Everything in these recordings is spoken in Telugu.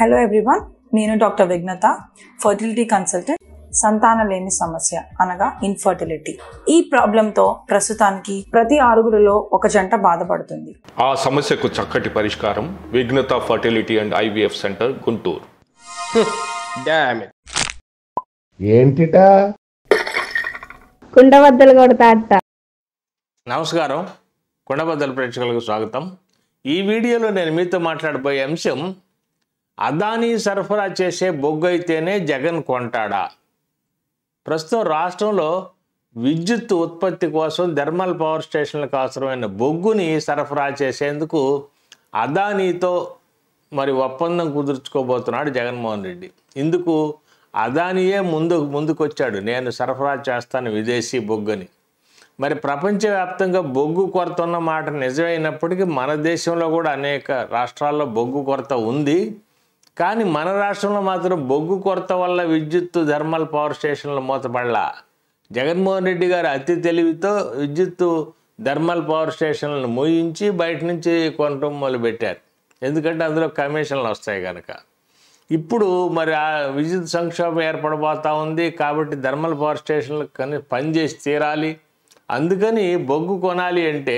హలో ఎవ్రీవన్ నేను డాక్టర్ విఘ్నత ఫర్టిలిటీ కన్సల్టెంట్ సంతాన లేని సమస్య అనగా ఇన్ఫర్టిలిటీ ఈ ప్రాబ్లంతో ప్రస్తుతానికి ప్రతి ఆరుగురిలో ఒక జంట బాధపడుతుంది ఆ సమస్యకు చక్కటి పరిష్కారం Vignatha fertility and IVF centre Guntur ఏంటిటా కుండబద్దలు కొడతా నమస్కారం కుండబద్దలు ప్రేక్షకులకు స్వాగతం ఈ వీడియోలో నేను మీతో మాట్లాడబోయే అంశం అదానీ సరఫరా చేసే బొగ్గు అయితేనే జగన్ కొంటాడా ప్రస్తుతం రాష్ట్రంలో విద్యుత్ ఉత్పత్తి కోసం థర్మల్ పవర్ స్టేషన్లకు అవసరమైన బొగ్గుని సరఫరా చేసేందుకు అదానీతో మరి ఒప్పందం కుదుర్చుకోబోతున్నాడు జగన్మోహన్ రెడ్డి ఇందుకు అదానియే ముందు ముందుకొచ్చాడు నేను సరఫరా చేస్తాను విదేశీ బొగ్గుని మరి ప్రపంచవ్యాప్తంగా బొగ్గు కొరత ఉన్న మాట నిజమైనప్పటికీ మన దేశంలో కూడా అనేక రాష్ట్రాల్లో బొగ్గు కొరత ఉంది కానీ మన రాష్ట్రంలో మాత్రం బొగ్గు కొరత వల్ల విద్యుత్తు థర్మల్ పవర్ స్టేషన్లు మూతపడలా జగన్మోహన్ రెడ్డి గారు అతి తెలివితో విద్యుత్ థర్మల్ పవర్ స్టేషన్లను మూయించి బయట నుంచి కొనటం మొదలుపెట్టారు ఎందుకంటే అందులో కమిషన్లు వస్తాయి కనుక ఇప్పుడు మరి ఆ విద్యుత్ సంక్షోభం ఏర్పడబోతూ ఉంది కాబట్టి థర్మల్ పవర్ స్టేషన్లు కానీ పనిచేసి తీరాలి అందుకని బొగ్గు కొనాలి అంటే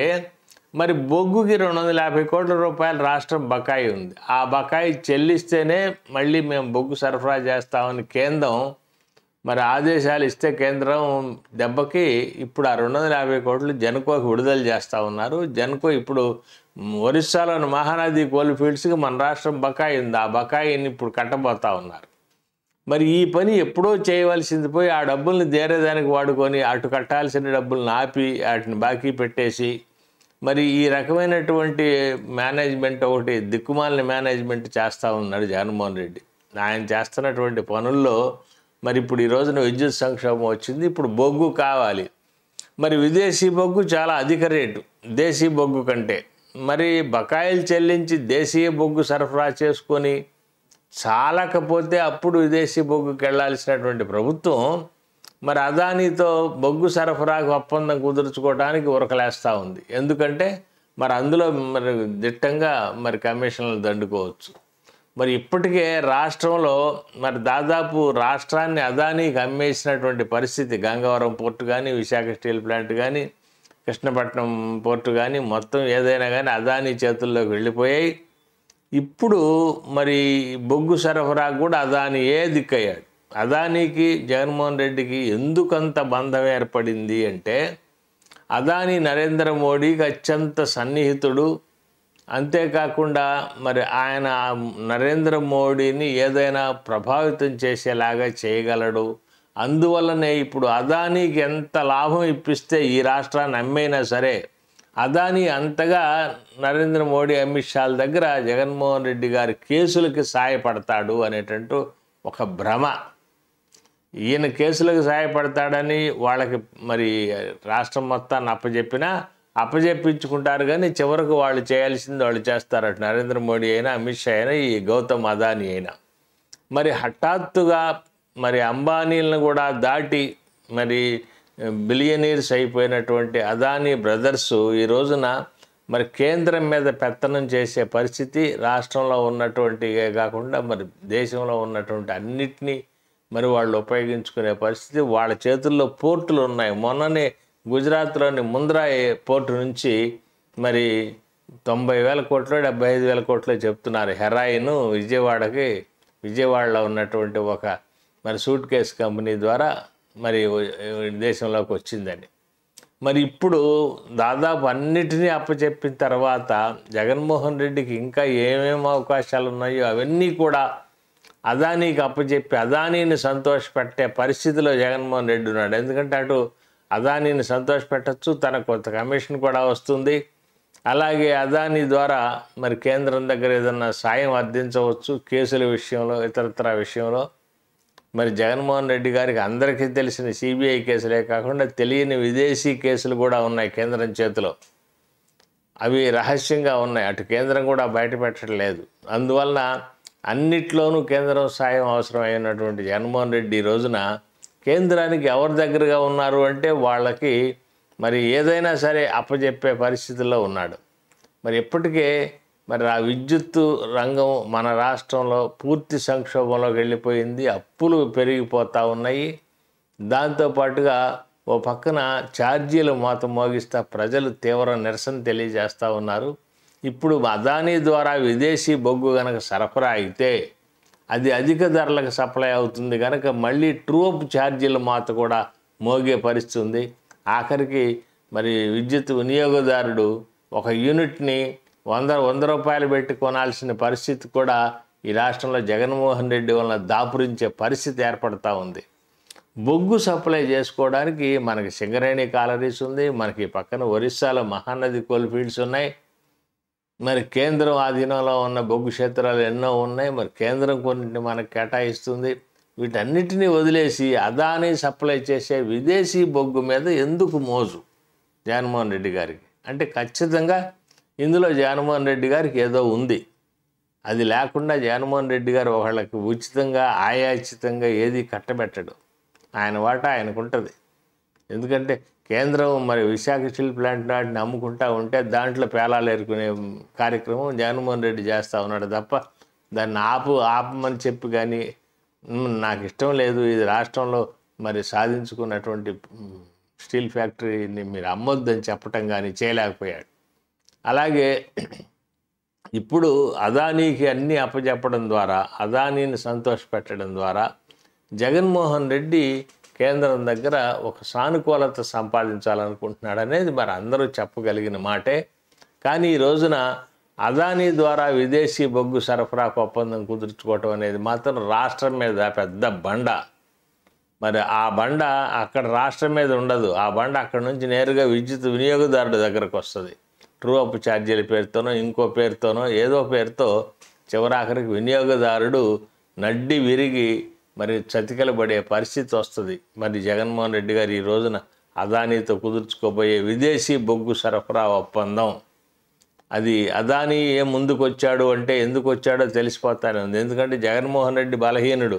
మరి బొగ్గుకి రెండు వందల యాభై కోట్ల రూపాయలు రాష్ట్రం బకాయి ఉంది ఆ బకాయి చెల్లిస్తేనే మళ్ళీ మేము బొగ్గు సరఫరా చేస్తామని కేంద్రం మరి ఆదేశాలు ఇస్తే కేంద్రం దెబ్బకి ఇప్పుడు ఆ రెండు వందల యాభై కోట్లు జనకోకి విడుదల చేస్తూ ఉన్నారు జనకో ఇప్పుడు ఒరిస్సాలోని మహానది కోల్ ఫీల్డ్స్కి మన రాష్ట్రం బకాయి ఉంది ఆ బకాయిని ఇప్పుడు కట్టబోతా ఉన్నారు మరి ఈ పని ఎప్పుడో చేయవలసింది పోయి ఆ డబ్బుల్ని దేరేదానికి వాడుకొని అటు కట్టాల్సిన డబ్బులను ఆపి వాటిని బాకీ పెట్టేసి మరి ఈ రకమైనటువంటి మేనేజ్మెంట్ ఒకటి దిక్కుమాలిన మేనేజ్మెంట్ చేస్తూ ఉన్నాడు జగన్మోహన్ రెడ్డి ఆయన చేస్తున్నటువంటి పనుల్లో మరి ఇప్పుడు ఈ రోజున విద్యుత్ సంక్షోభం వచ్చింది ఇప్పుడు బొగ్గు కావాలి మరి విదేశీ బొగ్గు చాలా అధిక రేటు దేశీ బొగ్గు కంటే మరి బకాయిలు చెల్లించి దేశీయ బొగ్గు సరఫరా చేసుకొని చాలకపోతే అప్పుడు విదేశీ బొగ్గుకి వెళ్ళాల్సినటువంటి ప్రభుత్వం మరి అదానీతో బొగ్గు సరఫరాకు ఒప్పందం కుదుర్చుకోవడానికి ఉరకలేస్తూ ఉంది ఎందుకంటే మరి అందులో మరి దిట్టంగా మరి కమిషన్లు దండుకోవచ్చు మరి ఇప్పటికే రాష్ట్రంలో మరి దాదాపు రాష్ట్రాన్ని అదానీకి అమ్మేసినటువంటి పరిస్థితి గంగవరం పోర్టు కానీ విశాఖ స్టీల్ ప్లాంట్ కానీ కృష్ణపట్నం పోర్టు కానీ మొత్తం ఏదైనా కానీ అదానీ చేతుల్లోకి వెళ్ళిపోయాయి ఇప్పుడు మరి బొగ్గు సరఫరా కూడా అదానీయే దిక్కయ్యాడు అదానీకి జగన్మోహన్ రెడ్డికి ఎందుకంత బంధం ఏర్పడింది అంటే అదానీ నరేంద్ర మోడీకి అత్యంత సన్నిహితుడు అంతేకాకుండా మరి ఆయన నరేంద్ర మోడీని ఏదైనా ప్రభావితం చేసేలాగా చేయగలడు అందువల్లనే ఇప్పుడు అదానీకి ఎంత లాభం ఇప్పిస్తే ఈ రాష్ట్రాన్ని అమ్మైనా సరే అదానీ అంతగా నరేంద్ర మోడీ అమిత్ షాల దగ్గర జగన్మోహన్ రెడ్డి గారి కేసులకి సాయపడతాడు అనేటట్టు ఒక భ్రమ ఈయన కేసులకు సహాయపడతాడని వాళ్ళకి మరి రాష్ట్రం మొత్తాన్ని అప్పజెప్పినా అప్పజెప్పించుకుంటారు కానీ చివరకు వాళ్ళు చేయాల్సింది వాళ్ళు చేస్తారట నరేంద్ర మోడీ అయినా అమిత్ షా అయినా ఈ గౌతమ్ అదానీ అయినా మరి హఠాత్తుగా మరి అంబానీలను కూడా దాటి మరి బిలియనీర్స్ అయిపోయినటువంటి అదానీ బ్రదర్స్ ఈ రోజున మరి కేంద్రం మీద పెత్తనం చేసే పరిస్థితి రాష్ట్రంలో ఉన్నటువంటివే కాకుండా మరి దేశంలో ఉన్నటువంటి అన్నిటినీ మరి వాళ్ళు ఉపయోగించుకునే పరిస్థితి వాళ్ళ చేతుల్లో పోర్టులు ఉన్నాయి మొన్ననే గుజరాత్లోని ముంద్రా పోర్టు నుంచి మరి తొంభై వేల కోట్లో డెబ్బై ఐదు వేల కోట్లో చెప్తున్నారు హెరాయిన్ విజయవాడకి విజయవాడలో ఉన్నటువంటి ఒక మరి సూట్ కేస్ కంపెనీ ద్వారా మరి దేశంలోకి వచ్చిందని మరి ఇప్పుడు దాదాపు అన్నిటినీ అప్పచెప్పిన తర్వాత జగన్మోహన్ రెడ్డికి ఇంకా ఏమేమి అవకాశాలు ఉన్నాయో అవన్నీ కూడా అదానీకి అప్పచెప్పి అదానీని సంతోషపెట్టే పరిస్థితిలో జగన్మోహన్ రెడ్డి ఉన్నాడు ఎందుకంటే అటు అదానీని సంతోషపెట్టచ్చు తన కొంత కమిషన్ కూడా వస్తుంది అలాగే అదానీ ద్వారా మరి కేంద్రం దగ్గర ఏదన్నా సాయం అర్థించవచ్చు కేసుల విషయంలో ఇతరత్ర విషయంలో మరి జగన్మోహన్ రెడ్డి గారికి అందరికీ తెలిసిన సిబిఐ కేసులే కాకుండా తెలియని విదేశీ కేసులు కూడా ఉన్నాయి కేంద్రం చేతిలో అవి రహస్యంగా ఉన్నాయి అటు కేంద్రం కూడా బయట పెట్టడం లేదు అందువలన అన్నిట్లోనూ కేంద్రం సాయం అవసరమైనటువంటి జగన్మోహన్ రెడ్డి ఈ రోజున కేంద్రానికి ఎవరి దగ్గరగా ఉన్నారు అంటే వాళ్ళకి మరి ఏదైనా సరే అప్పచెప్పే పరిస్థితుల్లో ఉన్నాడు మరి ఇప్పటికే మరి ఆ విద్యుత్ రంగం మన రాష్ట్రంలో పూర్తి సంక్షోభంలోకి వెళ్ళిపోయింది అప్పులు పెరిగిపోతూ ఉన్నాయి దాంతోపాటుగా ఓ పక్కన ఛార్జీలు మాత మోగిస్తా ప్రజలు తీవ్ర నిరసన తెలియజేస్తూ ఉన్నారు ఇప్పుడు అదానీ ద్వారా విదేశీ బొగ్గు కనుక సరఫరా అయితే అది అధిక ధరలకు సప్లై అవుతుంది కనుక మళ్ళీ ట్రూప్ ఛార్జీల మాత కూడా మోగే పరిస్థితుంది ఆఖరికి మరి విద్యుత్ వినియోగదారుడు ఒక యూనిట్ని వంద వంద రూపాయలు పెట్టి కొనాల్సిన పరిస్థితి కూడా ఈ రాష్ట్రంలో జగన్మోహన్ రెడ్డి వలన దాపురించే పరిస్థితి ఏర్పడుతూ ఉంది బొగ్గు సప్లై చేసుకోవడానికి మనకి సింగరేణి కాలరీస్ ఉంది మనకి పక్కన ఒరిస్సాలో మహానది కోల్ ఫీల్డ్స్ ఉన్నాయి మరి కేంద్రం ఆధీనంలో ఉన్న బొగ్గు క్షేత్రాలు ఎన్నో ఉన్నాయి మరి కేంద్రం కొన్నింటిని మనకు కేటాయిస్తుంది వీటన్నిటినీ వదిలేసి అదానీ సప్లై చేసే విదేశీ బొగ్గు మీద ఎందుకు మోజు జగన్మోహన్ రెడ్డి గారికి అంటే ఖచ్చితంగా ఇందులో జగన్మోహన్ రెడ్డి గారికి ఏదో ఉంది అది లేకుండా జగన్మోహన్ రెడ్డి గారు ఒకళ్ళకి ఉచితంగా ఆయాచితంగా ఏది కట్టబెట్టడు ఆయన వాట ఆయనకుంటుంది ఎందుకంటే కేంద్రం మరి విశాఖ స్టీల్ ప్లాంట్ నాటిని అమ్ముకుంటా ఉంటే దాంట్లో పేలాలు ఎరుకునే కార్యక్రమం జగన్మోహన్ రెడ్డి చేస్తూ ఉన్నాడు తప్ప దాన్ని ఆపు ఆపమని చెప్పి కానీ నాకు ఇష్టం లేదు ఇది రాష్ట్రంలో మరి సాధించుకున్నటువంటి స్టీల్ ఫ్యాక్టరీని మీరు అమ్మొద్దని చెప్పటం కానీ చేయలేకపోయాడు అలాగే ఇప్పుడు అదానీకి అన్నీ అప్పచెప్పడం ద్వారా అదానీని సంతోషపెట్టడం ద్వారా జగన్మోహన్ రెడ్డి కేంద్రం దగ్గర ఒక సానుకూలత సంపాదించాలనుకుంటున్నాడనేది మరి అందరూ చెప్పగలిగిన మాటే కానీ ఈ రోజున అదానీ ద్వారా విదేశీ బొగ్గు సరఫరాకు ఒప్పందం కుదుర్చుకోవటం అనేది మాత్రం రాష్ట్రం మీద పెద్ద బండ మరి ఆ బండ అక్కడ రాష్ట్రం మీద ఉండదు ఆ బండ అక్కడ నుంచి నేరుగా విద్యుత్ వినియోగదారుడి దగ్గరకు వస్తుంది ట్రూ అప్ ఛార్జీల పేరుతోనో ఇంకో పేరుతోనో ఏదో పేరుతో చివరాఖరికి వినియోగదారుడు నడ్డి విరిగి మరి చతికల పడే పరిస్థితి వస్తుంది మరి జగన్మోహన్ రెడ్డి గారు ఈ రోజున అదానీతో కుదుర్చుకోబోయే విదేశీ బొగ్గు సరఫరా ఒప్పందం అది అదానీ ఏ ముందుకు వచ్చాడు అంటే ఎందుకు వచ్చాడో తెలిసిపోతానే ఉంది ఎందుకంటే జగన్మోహన్ రెడ్డి బలహీనుడు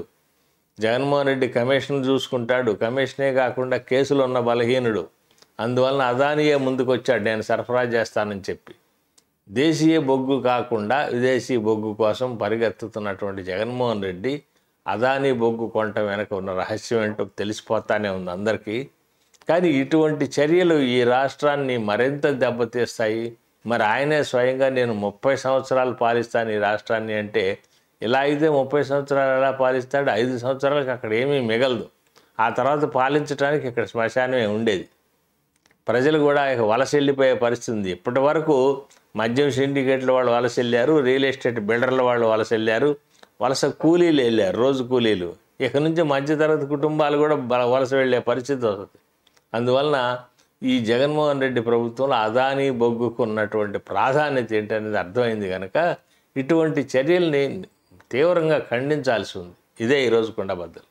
జగన్మోహన్ రెడ్డి కమిషన్ చూసుకుంటాడు కమిషనే కాకుండా కేసులు ఉన్న బలహీనుడు అందువలన అదానీయే ముందుకు వచ్చాడు నేను సరఫరా చేస్తానని చెప్పి దేశీయ బొగ్గు కాకుండా విదేశీ బొగ్గు కోసం పరిగెత్తుతున్నటువంటి జగన్మోహన్ రెడ్డి అదానీ బొగ్గు కొంట వెనక ఉన్న రహస్యం ఏంటో తెలిసిపోతానే ఉంది అందరికీ కానీ ఇటువంటి చర్యలు ఈ రాష్ట్రాన్ని మరింత దెబ్బతీస్తాయి మరి ఆయనే స్వయంగా నేను ముప్పై సంవత్సరాలు పాలిస్తాను ఈ రాష్ట్రాన్ని అంటే ఇలా అయితే ముప్పై సంవత్సరాలు ఎలా పాలిస్తాడు ఐదు సంవత్సరాలకు అక్కడ ఏమీ మిగలదు ఆ తర్వాత పాలించడానికి ఇక్కడ శ్మశానమే ఉండేది ప్రజలు కూడా వలస వెళ్ళిపోయే పరిస్థితి ఉంది ఇప్పటి వరకు మద్యం సిండికేట్ల వాళ్ళు వలస వెళ్ళారు రియల్ ఎస్టేట్ బిల్డర్ల వాళ్ళు వలస వెళ్ళారు వలస కూలీలు వెళ్ళారు రోజు కూలీలు ఇక్కడ నుంచి మధ్యతరగతి కుటుంబాలు కూడా వలస వెళ్ళే పరిస్థితి వస్తుంది అందువలన ఈ జగన్మోహన్ రెడ్డి ప్రభుత్వంలో అదానీ బొగ్గుకు ఉన్నటువంటి ప్రాధాన్యత ఏంటనేది అర్థమైంది కనుక ఇటువంటి చర్యల్ని తీవ్రంగా ఖండించాల్సి ఉంది ఇదే ఈరోజు కొండబద్దలు